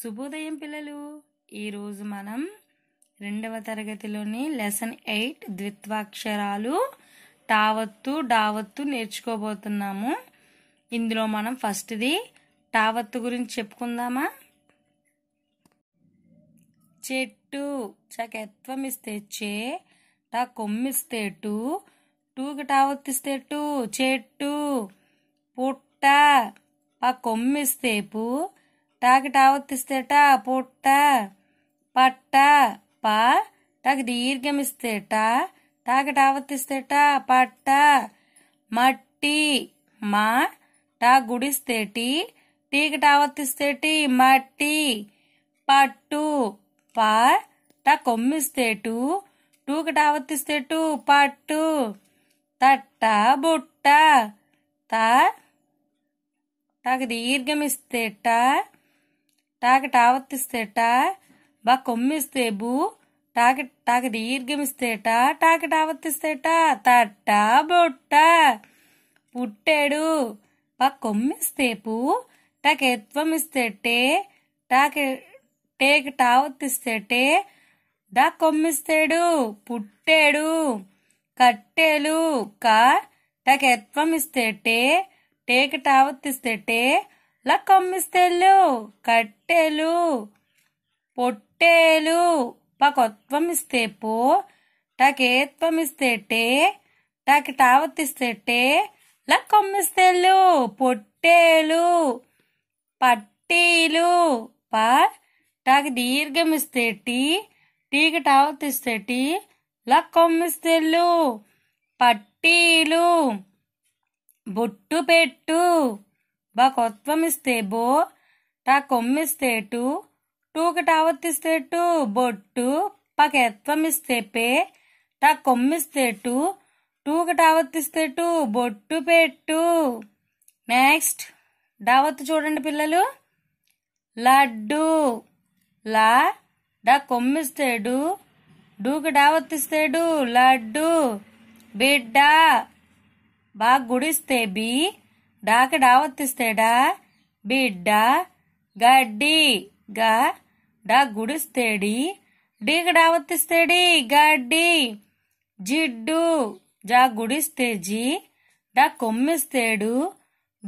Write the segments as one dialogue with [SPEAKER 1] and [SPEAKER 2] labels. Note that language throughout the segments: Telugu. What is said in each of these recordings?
[SPEAKER 1] శుభోదయం పిల్లలు ఈరోజు మనం రెండవ తరగతిలోని లెసన్ ఎయిట్ ద్విత్వాక్షరాలు టావత్తు డావత్తు నేర్చుకోబోతున్నాము ఇందులో మనం ఫస్ట్ది టావత్తు గురించి చెప్పుకుందామా చెట్టు చకెత్వం ఇస్తే చే టా కొమ్మిస్తే టు టూకి టావత్తిస్తే టు చెట్టు పుట్ట పా కొమ్మిస్తే పూ టాకి టావత్తిస్తేట పుట్ట పట్ట పా టాకి దీర్ఘమిస్తే టా టాకి టావత్తిస్తేట పట్ట మట్టి మా టా గుడిస్తేటి టీకి టావత్తిస్తేటి మట్టి పట్టు పా టా కొమ్మిస్తేటు టూ టూకి టావత్తిస్తేటు పట్టు తట్ట బుట్ట తా టాకి దీర్ఘమిస్తే టా టాక టావత్తిస్తే టా బా కొమ్మిస్తే బూ టాక టాక దీర్ఘమిస్తే టా టాక టావత్తిస్తే టా తట్ట బొట్ట పుట్టాడు బా కొమ్మిస్తే పూ టాక ఎత్వమిస్తే టే టాక టేక టావత్తిస్తే టే డా కొమ్మిస్తాడు పుట్టాడు కట్టేలు కా టక ఇస్తే టే టేక టావత్తిస్తే టే లకమ్మిస్తెళ్ళు కట్టెలు పొట్టేలు పకొత్వమిస్తే పో టకేత్వం ఇస్తే టే టకి టావత్తిస్తే టే లకమ్మిస్తెళ్ళు పొట్టేలు పట్టీలు ప టాకి దీర్ఘమిస్తే టీ టీకి టావత్తిస్తే టీ లకమ్మిస్తెళ్ళు పట్టీలు బొట్టు పెట్టు బా కొత్వమిస్తే బో టా కొమ్మిస్తే టూ టూకి టావత్తిస్తే టూ బొట్టు పకెత్వమిస్తే పే టా కొమ్మిస్తే టూ టూకి టావత్తిస్తే టూ బొట్టు పెట్టు నెక్స్ట్ డావత్తు చూడండి పిల్లలు లడ్డు లా డా కొమ్మిస్తేడు డూకి డావత్తిస్తేడు లడ్డు బిడ్డ బా గుడిస్తే బి డాకి డావత్తిస్తే బిడ్డ గడ్డి గా డా గుడిస్తేడి డీకి డావత్తిస్తేడి గడ్డి జిడ్డు జా గుడిస్తే జి డా కొమ్మిస్తేడు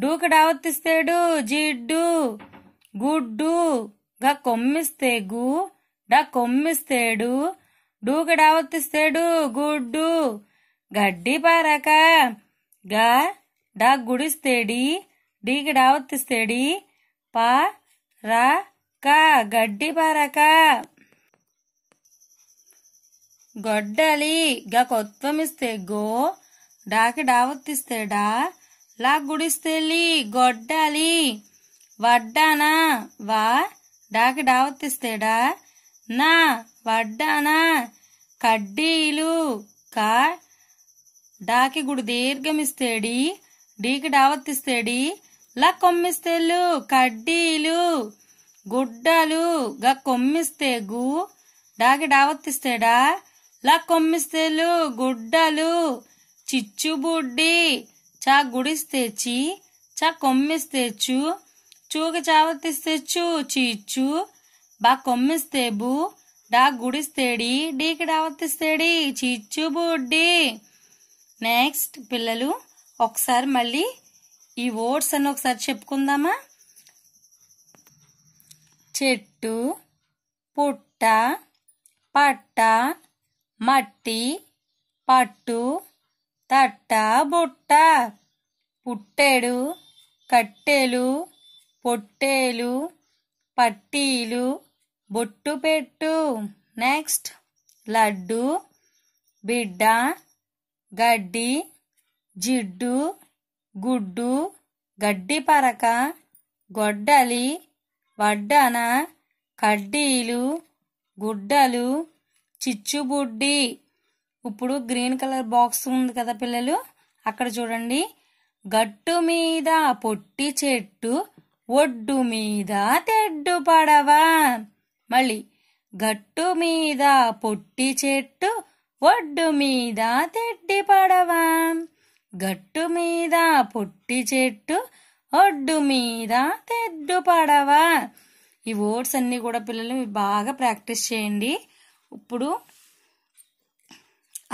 [SPEAKER 1] డూకి డావత్తిస్తేడు జిడ్డు గుడ్డు గా కొమ్మిస్తే గు డా కొమ్మిస్తేడు డూకి డావత్తిస్తేడు గుడ్డు గడ్డి పారక గా ಡ గుడిస్తేడి డీకి డావత్తిస్తేడి పా రా ಪ గడ్డి పరక గొడ్డలి గ కొత్వమిస్తే గో డాకి డావత్తిస్తేడా లా గుడిస్తే గొడ్డలి వడ్డానా వా డాకి డావత్తిస్తేడా నా వడ్డానా కడ్డీలు కా డాకి గుడి దీర్ఘమిస్తే డీకి డావత్తిస్తే డీ ల కొమ్మిస్తేలు కడ్డీలు గుడ్డలు గ కొమ్మిస్తే గు డాకి డావత్తిస్తేడా ల కొమ్మిస్తేలు గుడ్డలు చిచ్చుబుడ్డి చా గుడిస్తే చి చ కొమ్మిస్తే చు చూకి చావత్తిస్తే చు చిచ్చు బా కొమ్మిస్తే బు డా గుడిస్తేడి డీకి డావత్తిస్తేడి చిచ్చుబుడ్డి నెక్స్ట్ పిల్లలు ఒకసారి మళ్ళీ ఈ ఓట్స్ అని ఒకసారి చెప్పుకుందామా చెట్టు పుట్ట పట్ట మట్టి పట్టు తట్ట బుట్ట పుట్టెడు కట్టెలు పొట్టేలు పట్టీలు బొట్టు పెట్టు నెక్స్ట్ లడ్డు బిడ్డ గడ్డి జిడ్డు గుడ్డు గడ్డిపరక గొడ్డలి వడ్డన కడ్డీలు గుడ్డలు చిచ్చుబుడ్డి ఇప్పుడు గ్రీన్ కలర్ బాక్స్ ఉంది కదా పిల్లలు అక్కడ చూడండి గట్టు మీద పొట్టి చెట్టు ఒడ్డు మీద తెడ్డు పడవా మళ్ళీ గట్టు మీద పొట్టి చెట్టు ఒడ్డు మీద తెడ్డి పడవ గట్టు మీద పొట్టి చెట్టు ఒడ్డు మీద తెడ్డు పడవ ఈ వర్డ్స్ అన్నీ కూడా పిల్లలు బాగా ప్రాక్టీస్ చేయండి ఇప్పుడు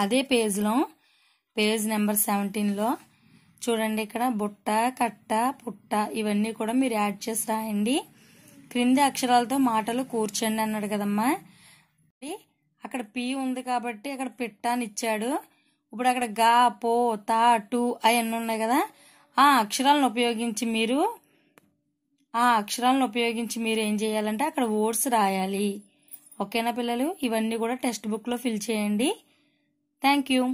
[SPEAKER 1] అదే పేజ్లో పేజ్ నెంబర్ సెవెంటీన్లో చూడండి ఇక్కడ బుట్ట కట్ట పుట్ట ఇవన్నీ కూడా మీరు యాడ్ చేసి రాయండి క్రింది అక్షరాలతో మాటలు కూర్చోండి అన్నాడు కదమ్మా అక్కడ పి ఉంది కాబట్టి అక్కడ పిట్ట అని ఇచ్చాడు ఇప్పుడు అక్కడ గా పో తా టు అవన్నీ ఉన్నాయి కదా ఆ అక్షరాలను ఉపయోగించి మీరు ఆ అక్షరాలను ఉపయోగించి మీరు ఏం చేయాలంటే అక్కడ వర్డ్స్ రాయాలి ఓకేనా పిల్లలు ఇవన్నీ కూడా టెక్స్ట్ బుక్లో ఫిల్ చేయండి థ్యాంక్ యూ